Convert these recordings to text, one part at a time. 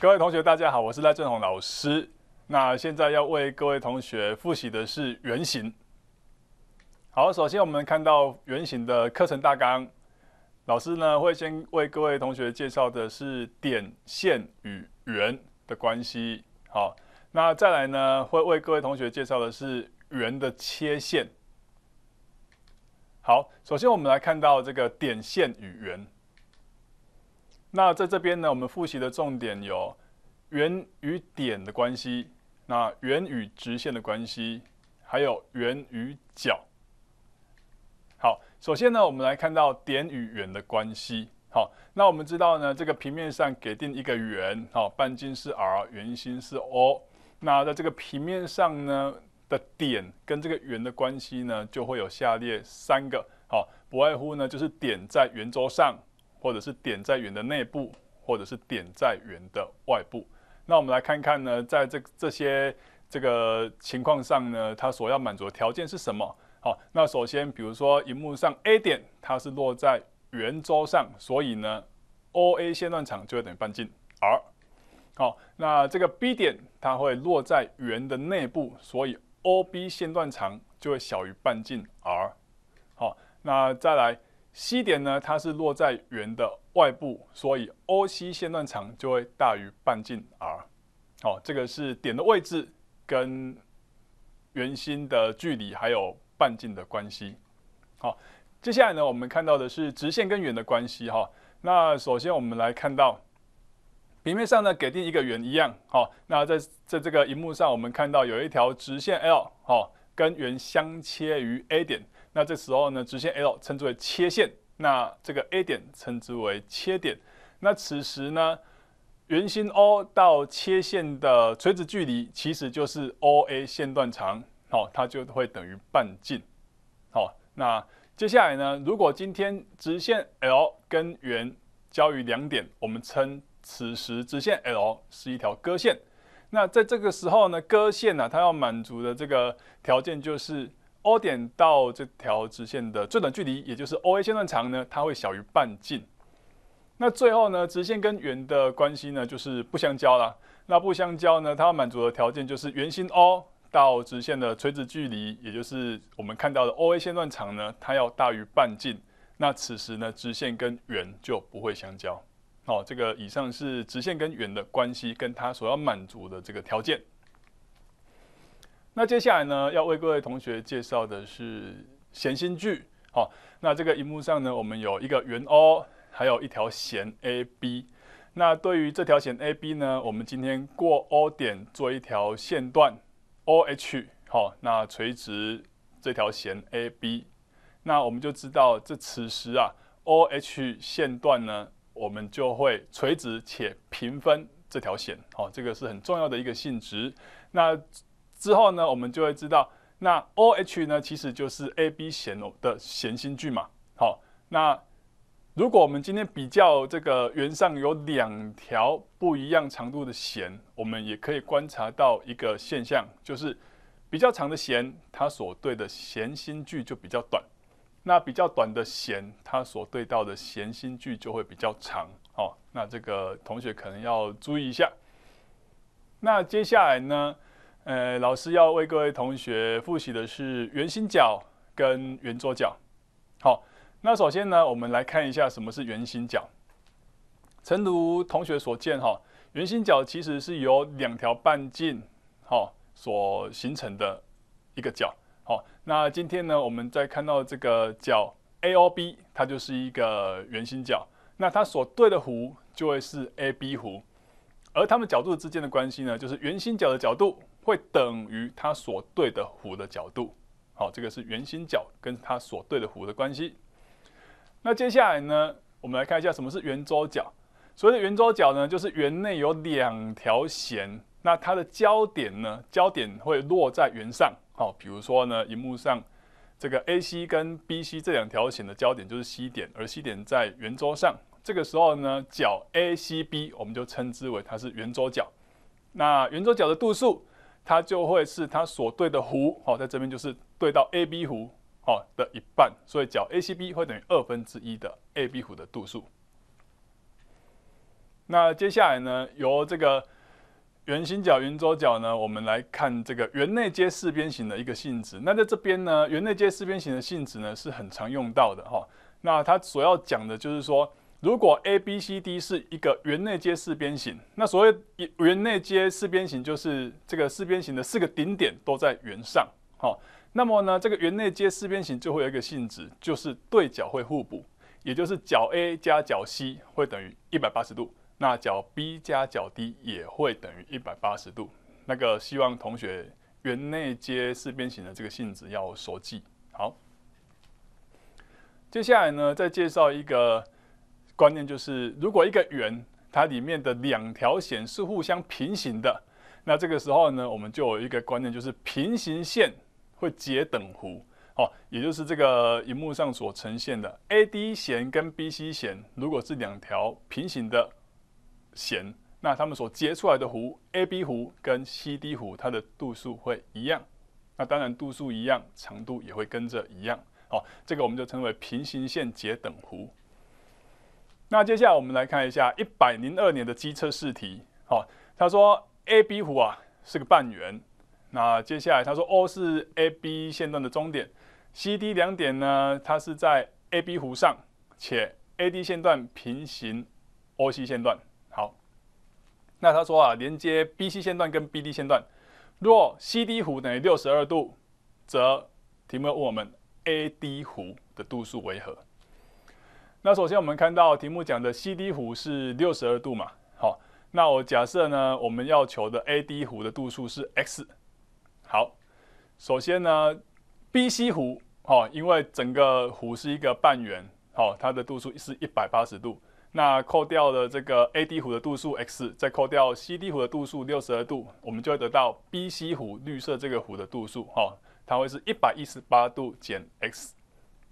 各位同学，大家好，我是赖振宏老师。那现在要为各位同学复习的是圆形。好，首先我们看到圆形的课程大纲，老师呢会先为各位同学介绍的是点线与圆的关系。好，那再来呢会为各位同学介绍的是圆的切线。好，首先我们来看到这个点线与圆。那在这边呢，我们复习的重点有圆与点的关系，那圆与直线的关系，还有圆与角。好，首先呢，我们来看到点与圆的关系。好，那我们知道呢，这个平面上给定一个圆，好，半径是 r，圆心是 O。那在这个平面上呢的点跟这个圆的关系呢，就会有下列三个。好，不外乎呢就是点在圆周上。或者是点在圆的内部，或者是点在圆的外部。那我们来看看呢，在这这些这个情况上呢，它所要满足的条件是什么？好，那首先，比如说，荧幕上 A 点它是落在圆周上，所以呢，OA 线段长就会等于半径 r。好，那这个 B 点它会落在圆的内部，所以 OB 线段长就会小于半径 r。好，那再来。C 点呢，它是落在圆的外部，所以 OC 线段长就会大于半径 r。好，这个是点的位置跟圆心的距离还有半径的关系。好，接下来呢，我们看到的是直线跟圆的关系。哈，那首先我们来看到平面上呢给定一个圆一样。好，那在在这个荧幕上，我们看到有一条直线 l，好，跟圆相切于 A 点。那这时候呢，直线 l 称之为切线，那这个 A 点称之为切点。那此时呢，圆心 O 到切线的垂直距离其实就是 O A 线段长，好，它就会等于半径。好，那接下来呢，如果今天直线 l 跟圆交于两点，我们称此时直线 l 是一条割线。那在这个时候呢，割线呢，它要满足的这个条件就是。O 点到这条直线的最短距离，也就是 O A 线段长呢，它会小于半径。那最后呢，直线跟圆的关系呢，就是不相交了。那不相交呢，它要满足的条件就是圆心 O 到直线的垂直距离，也就是我们看到的 O A 线段长呢，它要大于半径。那此时呢，直线跟圆就不会相交。好，这个以上是直线跟圆的关系跟它所要满足的这个条件。那接下来呢，要为各位同学介绍的是弦心距。好，那这个荧幕上呢，我们有一个圆 O，还有一条弦 AB。那对于这条弦 AB 呢，我们今天过 O 点做一条线段 OH，好，那垂直这条弦 AB。那我们就知道，这此时啊，OH 线段呢，我们就会垂直且平分这条弦。好，这个是很重要的一个性质。那之后呢，我们就会知道，那 OH 呢，其实就是 AB 弦的弦心距嘛。好，那如果我们今天比较这个圆上有两条不一样长度的弦，我们也可以观察到一个现象，就是比较长的弦，它所对的弦心距就比较短；那比较短的弦，它所对到的弦心距就会比较长。好，那这个同学可能要注意一下。那接下来呢？呃，老师要为各位同学复习的是圆心角跟圆周角。好，那首先呢，我们来看一下什么是圆心角。诚如同学所见哈，圆心角其实是由两条半径哈所形成的一个角。好，那今天呢，我们再看到这个角 AOB，它就是一个圆心角。那它所对的弧就会是 AB 弧，而它们角度之间的关系呢，就是圆心角的角度。会等于它所对的弧的角度。好，这个是圆心角跟它所对的弧的关系。那接下来呢，我们来看一下什么是圆周角。所谓的圆周角呢，就是圆内有两条弦，那它的焦点呢，焦点会落在圆上。好，比如说呢，荧幕上这个 AC 跟 BC 这两条弦的焦点就是 C 点，而 C 点在圆周上。这个时候呢，角 ACB 我们就称之为它是圆周角。那圆周角的度数。它就会是它所对的弧，好，在这边就是对到 AB 弧，好的一半，所以角 ACB 会等于二分之一的 AB 弧的度数。那接下来呢，由这个圆心角、圆周角呢，我们来看这个圆内接四边形的一个性质。那在这边呢，圆内接四边形的性质呢是很常用到的，哈。那它所要讲的就是说。如果 A B C D 是一个圆内接四边形，那所谓圆内接四边形就是这个四边形的四个顶点都在圆上，好，那么呢，这个圆内接四边形就会有一个性质，就是对角会互补，也就是角 A 加角 C 会等于一百八十度，那角 B 加角 D 也会等于一百八十度。那个希望同学圆内接四边形的这个性质要熟记。好，接下来呢，再介绍一个。观念就是，如果一个圆，它里面的两条弦是互相平行的，那这个时候呢，我们就有一个观念，就是平行线会结等弧，哦，也就是这个荧幕上所呈现的 AD 弦跟 BC 弦，如果是两条平行的弦，那它们所截出来的弧 AB 弧跟 CD 弧，它的度数会一样，那当然度数一样，长度也会跟着一样，哦，这个我们就称为平行线结等弧。那接下来我们来看一下一百零二年的机车试题。好，他说 AB 弧啊是个半圆。那接下来他说 O 是 AB 线段的中点，CD 两点呢它是在 AB 弧上，且 AD 线段平行 OC 线段。好，那他说啊连接 BC 线段跟 BD 线段，若 CD 弧等于六十二度，则题目问我们 AD 弧的度数为何？那首先我们看到题目讲的 CD 弧是六十二度嘛，好，那我假设呢，我们要求的 AD 弧的度数是 x，好，首先呢，BC 弧，哦，因为整个弧是一个半圆，好，它的度数是一百八十度，那扣掉了这个 AD 弧的度数 x，再扣掉 CD 弧的度数六十二度，我们就会得到 BC 弧绿色这个弧的度数，哈，它会是一百一十八度减 x，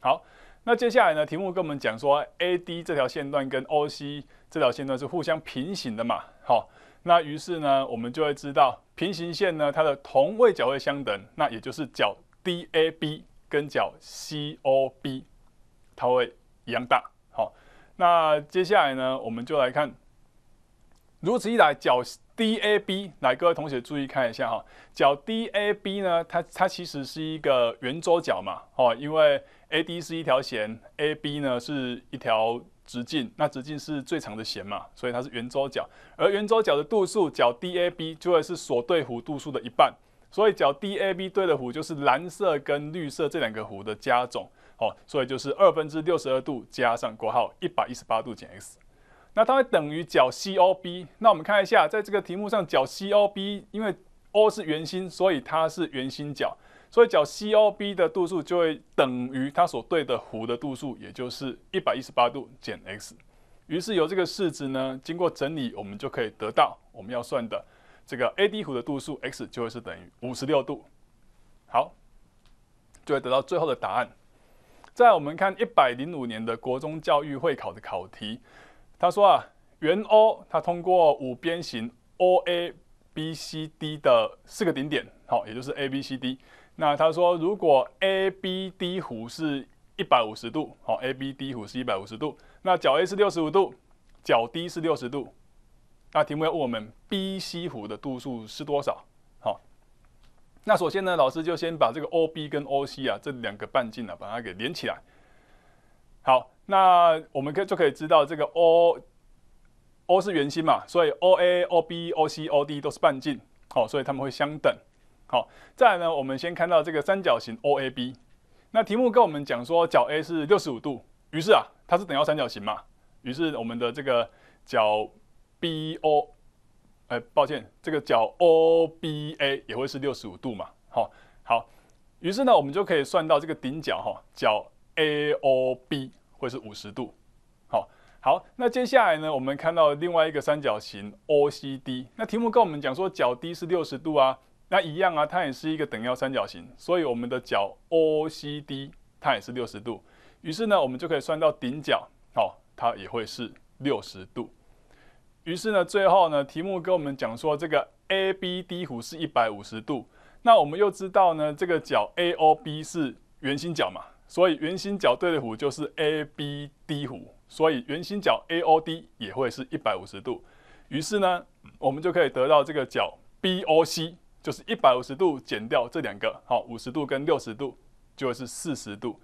好。那接下来呢？题目跟我们讲说，AD 这条线段跟 OC 这条线段是互相平行的嘛？好，那于是呢，我们就会知道，平行线呢，它的同位角会相等。那也就是角 DAB 跟角 COB，它会一样大。好，那接下来呢，我们就来看，如此一来，角 DAB，来各位同学注意看一下哈？角 DAB 呢，它它其实是一个圆周角嘛？哦，因为。AD 是一条弦，AB 呢是一条直径，那直径是最长的弦嘛，所以它是圆周角。而圆周角的度数角 DAB 就会是所对弧度数的一半，所以角 DAB 对的弧就是蓝色跟绿色这两个弧的加总，哦，所以就是二分之六十二度加上括号一百一十八度减 x，那它会等于角 COB。那我们看一下，在这个题目上角 COB，因为 O 是圆心，所以它是圆心角。所以角 COB 的度数就会等于它所对的弧的度数，也就是一百一十八度减 x。于是由这个式子呢，经过整理，我们就可以得到我们要算的这个 AD 弧的度数 x 就会是等于五十六度。好，就会得到最后的答案。在我们看一百零五年的国中教育会考的考题，他说啊，圆 O 它通过五边形 OABCD 的四个顶点，好，也就是 ABCD。那他说，如果 ABD 弧是150度，好，ABD 弧是150度，那角 A 是65度，角 D 是60度，那题目要问我们 BC 弧的度数是多少？好，那首先呢，老师就先把这个 OB 跟 OC 啊这两个半径呢，把它给连起来。好，那我们可就可以知道这个 O O 是圆心嘛，所以 OA、OB、OC、OD 都是半径，好，所以它们会相等。好，再来呢，我们先看到这个三角形 OAB，那题目跟我们讲说角 A 是六十五度，于是啊，它是等腰三角形嘛，于是我们的这个角 BO，哎，抱歉，这个角 OBA 也会是六十五度嘛。好，好，于是呢，我们就可以算到这个顶角哈，角 AOB 会是五十度。好，好，那接下来呢，我们看到另外一个三角形 OCD，那题目跟我们讲说角 D 是六十度啊。那一样啊，它也是一个等腰三角形，所以我们的角 OCD 它也是六十度。于是呢，我们就可以算到顶角，好，它也会是六十度。于是呢，最后呢，题目跟我们讲说这个 ABD 弧是一百五十度。那我们又知道呢，这个角 AOB 是圆心角嘛，所以圆心角对的弧就是 ABD 弧，所以圆心角 AOD 也会是一百五十度。于是呢，我们就可以得到这个角 BOC。就是一百五十度减掉这两个，好五十度跟六十度，就会是四十度。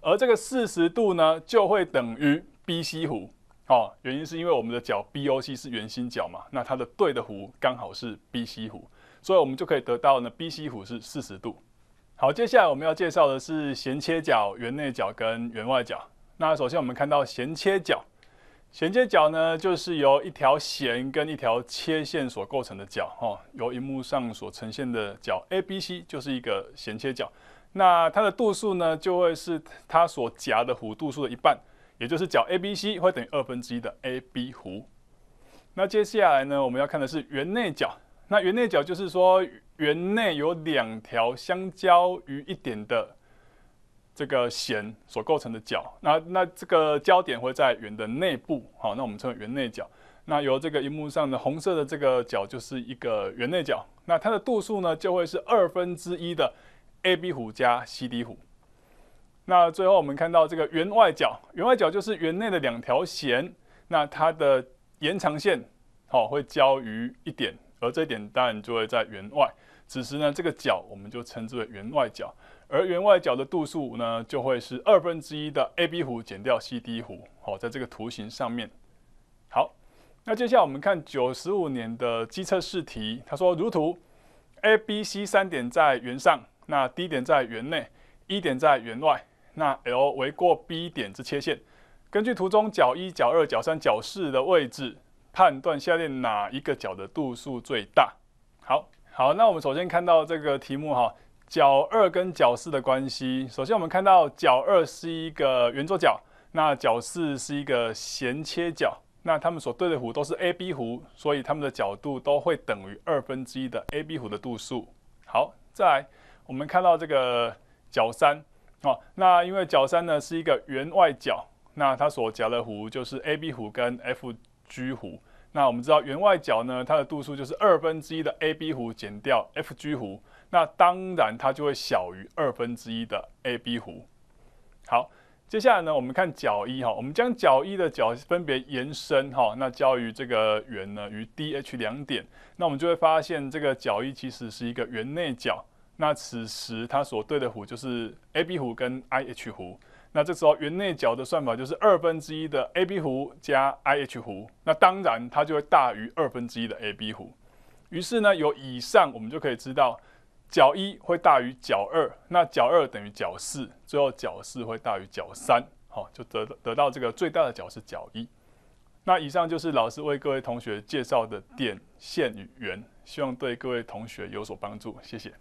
而这个四十度呢，就会等于 BC 弧，哦，原因是因为我们的角 BOC 是圆心角嘛，那它的对的弧刚好是 BC 弧，所以我们就可以得到呢，BC 弧是四十度。好，接下来我们要介绍的是弦切角、圆内角跟圆外角。那首先我们看到弦切角。弦切角呢，就是由一条弦跟一条切线所构成的角，哦，由荧幕上所呈现的角 ABC 就是一个弦切角，那它的度数呢，就会是它所夹的弧度数的一半，也就是角 ABC 会等于二分之一的 AB 弧。那接下来呢，我们要看的是圆内角，那圆内角就是说圆内有两条相交于一点的。这个弦所构成的角，那那这个焦点会在圆的内部，好，那我们称为圆内角。那由这个荧幕上的红色的这个角就是一个圆内角，那它的度数呢就会是二分之一的 AB 弧加 CD 弧。那最后我们看到这个圆外角，圆外角就是圆内的两条弦，那它的延长线好会交于一点，而这一点当然就会在圆外。此时呢，这个角我们就称之为圆外角。而圆外角的度数呢，就会是二分之一的 AB 弧减掉 CD 弧。好，在这个图形上面。好，那接下来我们看九十五年的机测试题。他说：如图，A、B、C 三点在圆上，那 D 点在圆内，E 点在圆外。那 L 为过 B 点之切线。根据图中角一、角二、角三、角四的位置，判断下列哪一个角的度数最大？好，好，那我们首先看到这个题目哈。角二跟角四的关系，首先我们看到角二是一个圆周角，那角四是一个弦切角，那它们所对的弧都是 AB 弧，所以它们的角度都会等于二分之一的 AB 弧的度数。好，再来我们看到这个角三哦，那因为角三呢是一个圆外角，那它所夹的弧就是 AB 弧跟 FG 弧，那我们知道圆外角呢，它的度数就是二分之一的 AB 弧减掉 FG 弧。那当然，它就会小于二分之一的 AB 弧。好，接下来呢，我们看角一哈，我们将角一的角分别延伸哈，那交于这个圆呢，与 DH 两点。那我们就会发现，这个角一其实是一个圆内角。那此时它所对的弧就是 AB 弧跟 IH 弧。那这时候圆内角的算法就是二分之一的 AB 弧加 IH 弧。那当然，它就会大于二分之一的 AB 弧。于是呢，有以上我们就可以知道。角一会大于角二，那角二等于角四，最后角四会大于角三，好，就得得到这个最大的角是角一。那以上就是老师为各位同学介绍的点、线与圆，希望对各位同学有所帮助，谢谢。